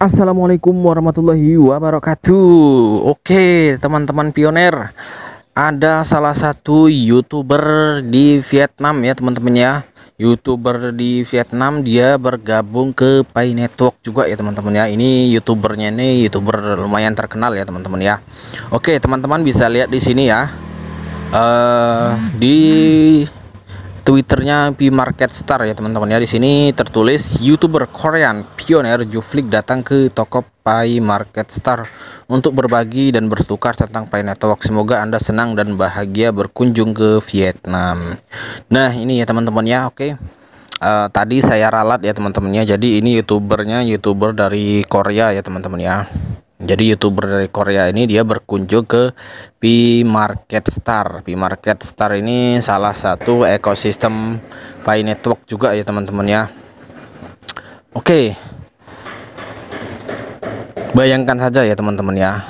Assalamualaikum warahmatullahi wabarakatuh. Oke, teman-teman pioner, ada salah satu youtuber di Vietnam ya teman-teman ya. Youtuber di Vietnam dia bergabung ke Pai Network juga ya teman-teman ya. Ini youtubernya ini youtuber lumayan terkenal ya teman-teman ya. Oke teman-teman bisa lihat di sini ya. Uh, di Twitternya P Market Star ya teman-teman ya. Di sini tertulis YouTuber Korean pioner Juflik datang ke toko Pi Market Star untuk berbagi dan bertukar tentang Pay Network. Semoga Anda senang dan bahagia berkunjung ke Vietnam. Nah, ini ya teman-teman ya. Oke. Uh, tadi saya ralat ya teman-temannya. Jadi ini YouTubernya YouTuber dari Korea ya teman-teman ya jadi youtuber dari Korea ini dia berkunjung ke P Market Star. P Market Star ini salah satu ekosistem Pi Network juga ya teman-teman ya. Oke. Bayangkan saja ya teman-teman ya.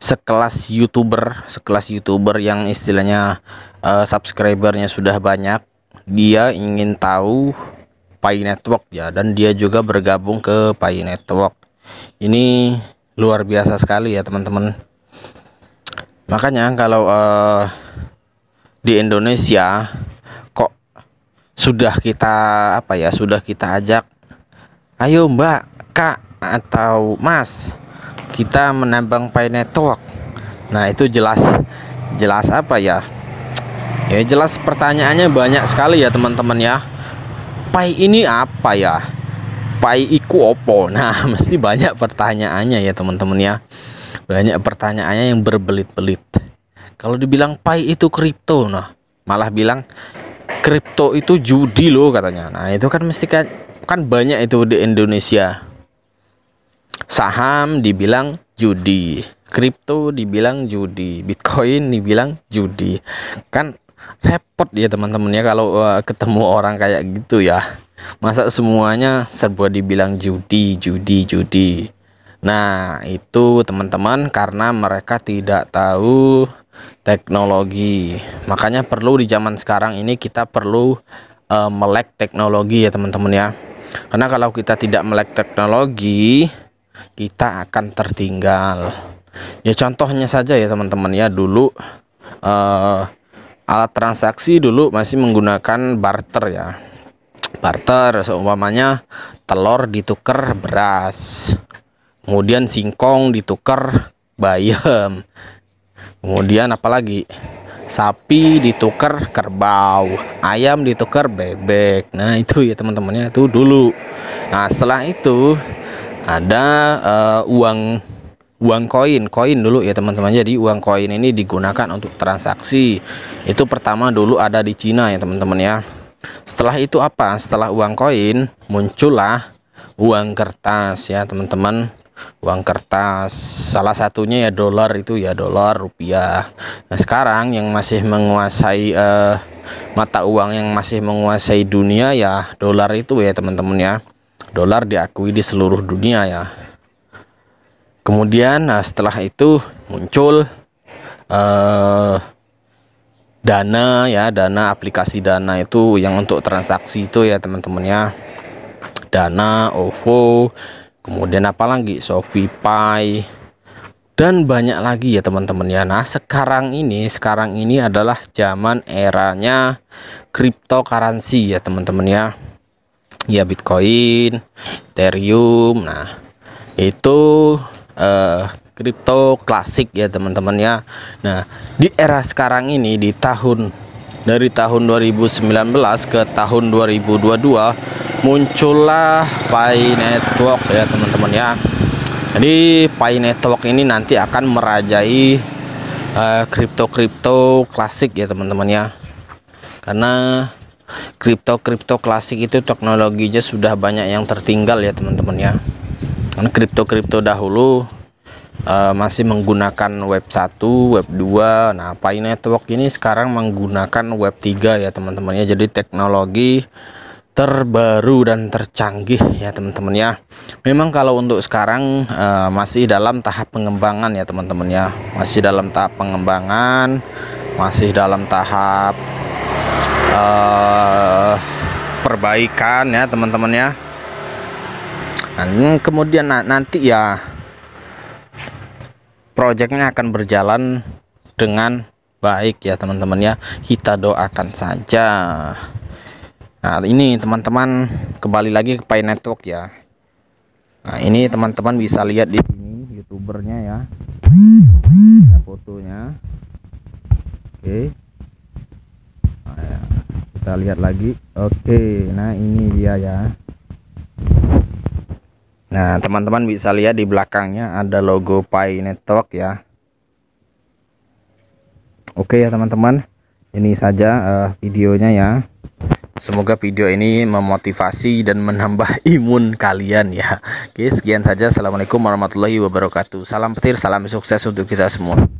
Sekelas YouTuber, sekelas YouTuber yang istilahnya uh, subscribernya sudah banyak, dia ingin tahu Pi Network ya dan dia juga bergabung ke Pi Network. Ini luar biasa sekali ya teman-teman makanya kalau uh, di Indonesia kok sudah kita apa ya sudah kita ajak ayo mbak kak atau mas kita menambang pay network nah itu jelas jelas apa ya ya jelas pertanyaannya banyak sekali ya teman-teman ya pay ini apa ya pai iku opo nah mesti banyak pertanyaannya ya teman-teman ya banyak pertanyaannya yang berbelit-belit kalau dibilang pai itu kripto nah malah bilang kripto itu judi loh katanya nah itu kan mesti kan kan banyak itu di Indonesia saham dibilang judi kripto dibilang judi bitcoin dibilang judi kan repot ya teman-teman ya kalau uh, ketemu orang kayak gitu ya masa semuanya serba dibilang judi judi judi nah itu teman-teman karena mereka tidak tahu teknologi makanya perlu di zaman sekarang ini kita perlu uh, melek teknologi ya teman-teman ya karena kalau kita tidak melek teknologi kita akan tertinggal ya contohnya saja ya teman-teman ya dulu uh, alat transaksi dulu masih menggunakan barter ya barter seumpamanya telur ditukar beras kemudian singkong ditukar bayam kemudian apalagi sapi ditukar kerbau ayam ditukar bebek nah itu ya teman-temannya itu dulu nah setelah itu ada uh, uang uang koin koin dulu ya teman-teman jadi uang koin ini digunakan untuk transaksi itu pertama dulu ada di Cina ya teman-teman ya setelah itu apa setelah uang koin muncullah uang kertas ya teman-teman uang kertas salah satunya ya dolar itu ya dolar rupiah nah sekarang yang masih menguasai eh, mata uang yang masih menguasai dunia ya dolar itu ya teman-teman ya dolar diakui di seluruh dunia ya kemudian nah setelah itu muncul eh, dana ya dana aplikasi dana itu yang untuk transaksi itu ya teman temannya dana OVO kemudian apa lagi Shopee dan banyak lagi ya teman-teman ya nah sekarang ini sekarang ini adalah zaman eranya cryptocurrency ya teman-teman ya ya Bitcoin Ethereum nah itu Eh, kripto uh, klasik ya teman-teman ya Nah di era sekarang ini di tahun dari tahun 2019 ke tahun 2022 muncullah Pi Network ya teman-teman ya jadi Pi Network ini nanti akan merajai eh, kripto-kripto uh, klasik ya teman-teman ya karena kripto-kripto klasik itu teknologinya sudah banyak yang tertinggal ya teman-teman ya karena kripto-kripto dahulu uh, masih menggunakan web 1 web 2 nah Pi Network ini sekarang menggunakan web 3 ya teman-teman ya jadi teknologi terbaru dan tercanggih ya teman-teman ya memang kalau untuk sekarang uh, masih dalam tahap pengembangan ya teman-teman ya masih dalam tahap pengembangan masih dalam tahap uh, perbaikan ya teman-teman ya nah, kemudian nanti ya proyeknya akan berjalan dengan baik ya teman-teman ya kita doakan saja nah ini teman-teman kembali lagi ke Pi Network ya nah ini teman-teman bisa lihat di sini youtubernya ya nah, fotonya oke okay. nah, ya. kita lihat lagi oke okay, nah ini dia ya Nah, teman-teman bisa lihat di belakangnya ada logo Pi Network ya. Oke ya teman-teman, ini saja uh, videonya ya. Semoga video ini memotivasi dan menambah imun kalian ya. Oke, sekian saja. Assalamualaikum warahmatullahi wabarakatuh. Salam petir, salam sukses untuk kita semua.